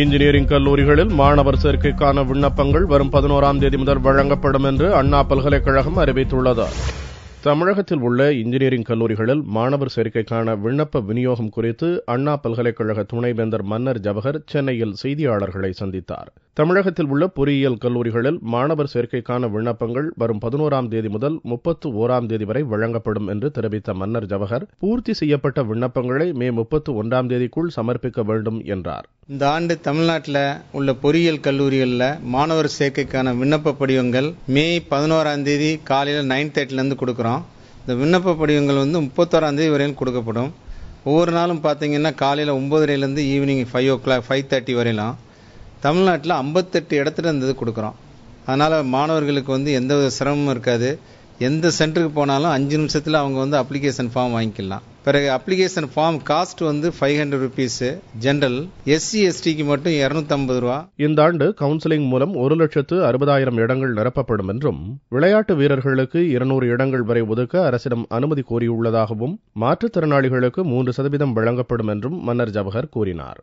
engineering கல்லூரிகளில் மாணவர் சேர்க்கைக்கான விண்ணப்பங்கள் வரும் பதினோராம் தேதி முதல் வழங்கப்படும் என்று அண்ணா பல்கலைக்கழகம் அறிவித்துள்ளது தமிழகத்தில் உள்ள இன்ஜினியரிங் கல்லூரிகளில் மாணவர் சேர்க்கைக்கான விண்ணப்ப விநியோகம் குறித்து அண்ணா பல்கலைக்கழக துணைவேந்தர் மன்னர் ஜவஹர் சென்னையில் செய்தியாளர்களை சந்தித்தார் தமிழகத்தில் உள்ள பொறியியல் கல்லூரிகளில் மாணவர் சேர்க்கைக்கான விண்ணப்பங்கள் வரும் பதினோராம் தேதி முதல் முப்பத்து ஓராம் தேதி வரை வழங்கப்படும் என்று தெரிவித்த மன்னர் ஜவஹர் பூர்த்தி செய்யப்பட்ட விண்ணப்பங்களை மே முப்பத்து ஒன்றாம் தேதிக்குள் சமர்ப்பிக்க வேண்டும் என்றார் இந்த ஆண்டு தமிழ்நாட்டில் உள்ள பொறியியல் கல்லூரிகளில் மாணவர் சேர்க்கைக்கான விண்ணப்ப படிவங்கள் மே பதினோராம் தேதி காலையில் நைன் தேர்ட்டிலேருந்து கொடுக்குறோம் இந்த விண்ணப்ப படிவங்கள் வந்து முப்பத்தோராம் தேதி வரையும் கொடுக்கப்படும் ஒவ்வொரு நாளும் பார்த்தீங்கன்னா காலையில் ஒம்பதரைலேருந்து evening five o'clock five thirty வரையிலும் தமிழ்நாட்டில் ஐம்பத்தெட்டு இடத்துல இருந்தது கொடுக்குறோம் அதனால் மாணவர்களுக்கு வந்து எந்த சிரமமும் இருக்காது எந்த சென்டருக்கு போனாலும் அஞ்சு நிமிஷத்தில் அவங்க வந்து அப்ளிகேஷன் ஃபார்ம் வாங்கிக்கலாம் பிறகு அப்ளிகேஷன் ஃபார்ம் காஸ்ட் வந்து five hundred rupees general SC எஸ்டிக்கு மட்டும் இரநூத்தம்பது ரூபா இந்த ஆண்டு கவுன்சிலிங் மூலம் ஒரு லட்சத்து அறுபதாயிரம் இடங்கள் நிரப்பப்படும் என்றும் விளையாட்டு வீரர்களுக்கு இருநூறு இடங்கள் வரை ஒதுக்க அரசிடம் அனுமதி கோரியுள்ளதாகவும் மாற்றுத்திறனாளிகளுக்கு மூன்று சதவீதம் வழங்கப்படும் என்றும் மன்னர் ஜவஹர் கூறினார்